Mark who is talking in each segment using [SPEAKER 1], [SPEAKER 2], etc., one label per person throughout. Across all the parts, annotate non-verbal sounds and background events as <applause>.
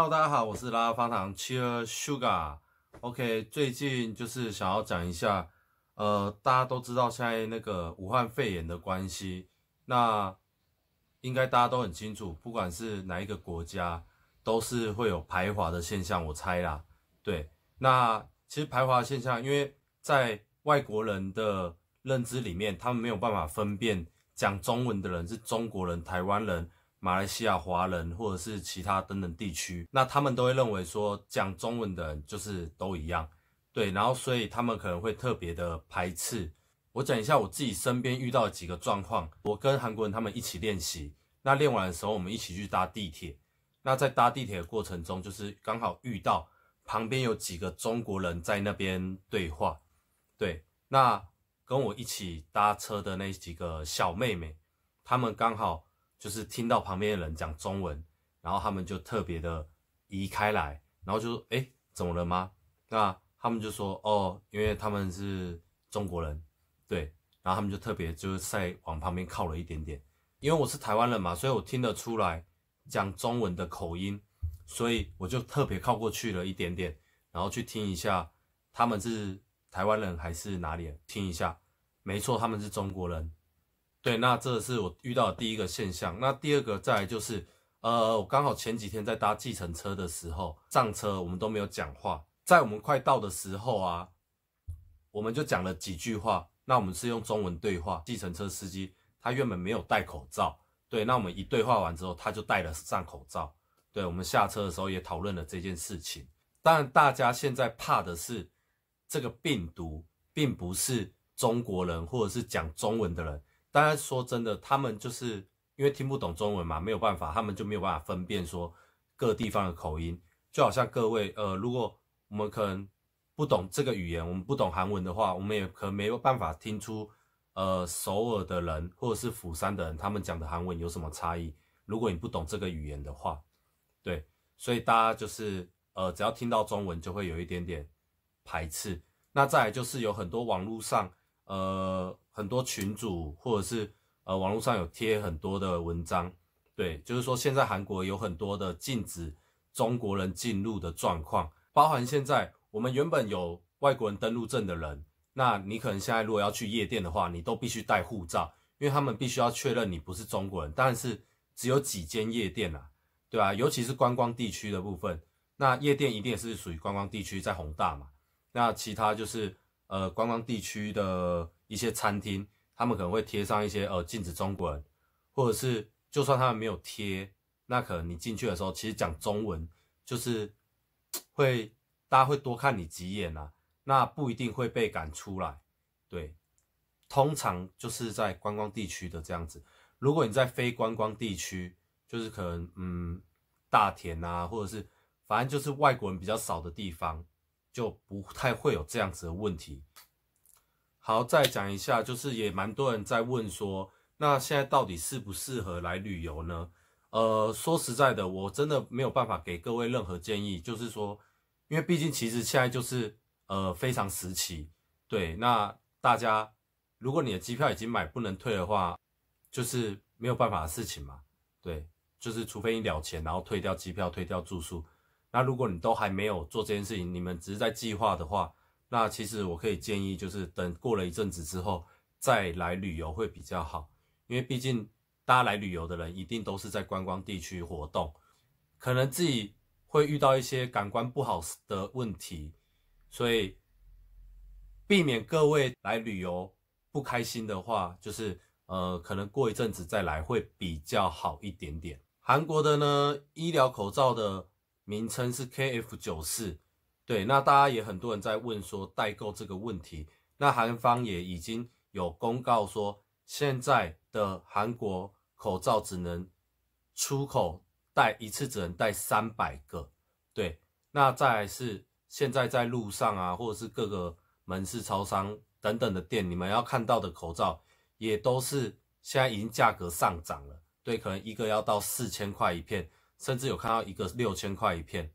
[SPEAKER 1] Hello，大家好，我是拉拉方糖 Cheer Sugar。OK，最近就是想要讲一下，呃，大家都知道现在那个武汉肺炎的关系，那应该大家都很清楚，不管是哪一个国家，都是会有排华的现象。我猜啦，对，那其实排华现象，因为在外国人的认知里面，他们没有办法分辨讲中文的人是中国人、台湾人。马来西亚华人或者是其他等等地区，那他们都会认为说讲中文的人就是都一样，对，然后所以他们可能会特别的排斥。我讲一下我自己身边遇到几个状况，我跟韩国人他们一起练习，那练完的时候我们一起去搭地铁，那在搭地铁的过程中，就是刚好遇到旁边有几个中国人在那边对话，对，那跟我一起搭车的那几个小妹妹，他们刚好。就是听到旁边的人讲中文，然后他们就特别的移开来，然后就说：“哎，怎么了吗？”那他们就说：“哦，因为他们是中国人，对。”然后他们就特别就是再往旁边靠了一点点，因为我是台湾人嘛，所以我听得出来讲中文的口音，所以我就特别靠过去了一点点，然后去听一下他们是台湾人还是哪里？听一下，没错，他们是中国人。对，那这是我遇到的第一个现象。那第二个，再来就是，呃，我刚好前几天在搭计程车的时候上车，我们都没有讲话。在我们快到的时候啊，我们就讲了几句话。那我们是用中文对话，计程车司机他原本没有戴口罩。对，那我们一对话完之后，他就戴了上口罩。对，我们下车的时候也讨论了这件事情。当然，大家现在怕的是这个病毒，并不是中国人或者是讲中文的人。当然，说真的，他们就是因为听不懂中文嘛，没有办法，他们就没有办法分辨说各地方的口音，就好像各位，呃，如果我们可能不懂这个语言，我们不懂韩文的话，我们也可能没有办法听出，呃，首尔的人或者是釜山的人他们讲的韩文有什么差异。如果你不懂这个语言的话，对，所以大家就是，呃，只要听到中文就会有一点点排斥。那再就是有很多网络上。呃，很多群主或者是呃网络上有贴很多的文章，对，就是说现在韩国有很多的禁止中国人进入的状况，包含现在我们原本有外国人登陆证的人，那你可能现在如果要去夜店的话，你都必须带护照，因为他们必须要确认你不是中国人。但是只有几间夜店啊，对吧？尤其是观光地区的部分，那夜店一定是属于观光地区在宏大嘛，那其他就是。呃，观光地区的一些餐厅，他们可能会贴上一些呃禁止中国人，或者是就算他们没有贴，那可能你进去的时候，其实讲中文就是 <tsk> 会大家会多看你几眼啊，那不一定会被赶出来。对，通常就是在观光地区的这样子。如果你在非观光地区，就是可能嗯大田啊，或者是反正就是外国人比较少的地方。就不太会有这样子的问题。好，再讲一下，就是也蛮多人在问说，那现在到底适不适合来旅游呢？呃，说实在的，我真的没有办法给各位任何建议，就是说，因为毕竟其实现在就是呃非常时期，对，那大家如果你的机票已经买不能退的话，就是没有办法的事情嘛，对，就是除非你了钱，然后退掉机票，退掉住宿。那如果你都还没有做这件事情，你们只是在计划的话，那其实我可以建议，就是等过了一阵子之后再来旅游会比较好，因为毕竟大家来旅游的人一定都是在观光地区活动，可能自己会遇到一些感官不好的问题，所以避免各位来旅游不开心的话，就是呃，可能过一阵子再来会比较好一点点。韩国的呢，医疗口罩的。名称是 KF 九四，对，那大家也很多人在问说代购这个问题，那韩方也已经有公告说，现在的韩国口罩只能出口，戴一次只能戴三百个，对，那再来是现在在路上啊，或者是各个门市、超商等等的店，你们要看到的口罩也都是现在已经价格上涨了，对，可能一个要到四千块一片。甚至有看到一个六千块一片，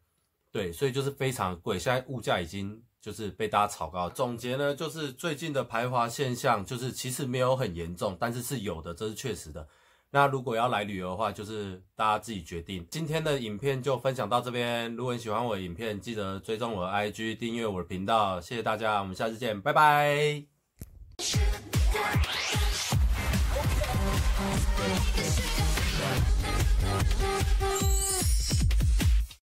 [SPEAKER 1] 对，所以就是非常贵。现在物价已经就是被大家炒高。总结呢，就是最近的排华现象，就是其实没有很严重，但是是有的，这是确实的。那如果要来旅游的话，就是大家自己决定。今天的影片就分享到这边。如果你喜欢我的影片，记得追踪我的 IG，订阅我的频道。谢谢大家，我们下次见，拜拜。